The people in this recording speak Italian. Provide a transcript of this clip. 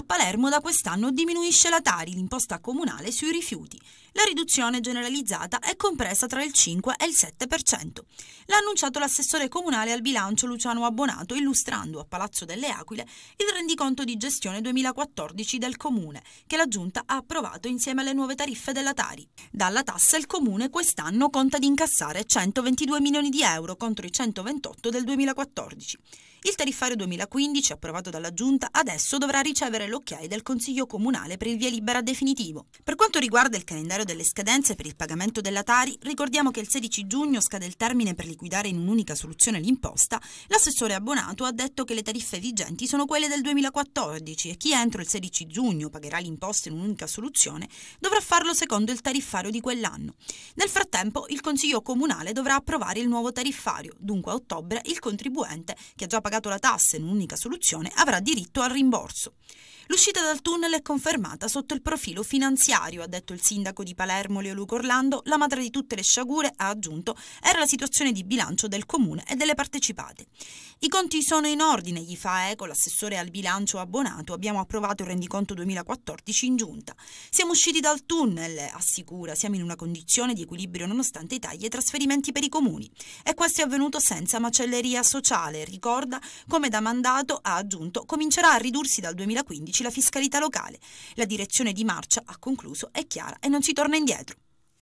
A Palermo da quest'anno diminuisce la Tari, l'imposta comunale sui rifiuti. La riduzione generalizzata è compresa tra il 5 e il 7%. L'ha annunciato l'assessore comunale al bilancio Luciano Abbonato illustrando a Palazzo delle Aquile il rendiconto di gestione 2014 del comune che la giunta ha approvato insieme alle nuove tariffe della Tari. Dalla tassa il comune quest'anno conta di incassare 122 milioni di euro contro i 128 del 2014. Il tariffario 2015, approvato dalla Giunta, adesso dovrà ricevere l'ok del Consiglio Comunale per il via libera definitivo. Per quanto riguarda il calendario delle scadenze per il pagamento della Tari, ricordiamo che il 16 giugno scade il termine per liquidare in un'unica soluzione l'imposta. L'assessore abbonato ha detto che le tariffe vigenti sono quelle del 2014 e chi entro il 16 giugno pagherà l'imposta in un'unica soluzione dovrà farlo secondo il tariffario di quell'anno. Nel frattempo, il Consiglio Comunale dovrà approvare il nuovo tariffario, dunque a ottobre il contribuente che ha già pagato pagato la tassa in un'unica soluzione avrà diritto al rimborso. L'uscita dal tunnel è confermata sotto il profilo finanziario, ha detto il sindaco di Palermo Leo Luca Orlando. La madre di tutte le sciagure, ha aggiunto, era la situazione di bilancio del comune e delle partecipate. I conti sono in ordine, gli fa eco l'assessore al bilancio abbonato. Abbiamo approvato il rendiconto 2014 in giunta. Siamo usciti dal tunnel, assicura, siamo in una condizione di equilibrio nonostante i tagli e trasferimenti per i comuni. E questo è avvenuto senza macelleria sociale, ricorda come da mandato, ha aggiunto, comincerà a ridursi dal 2015 la fiscalità locale. La direzione di marcia, ha concluso, è chiara e non si torna indietro.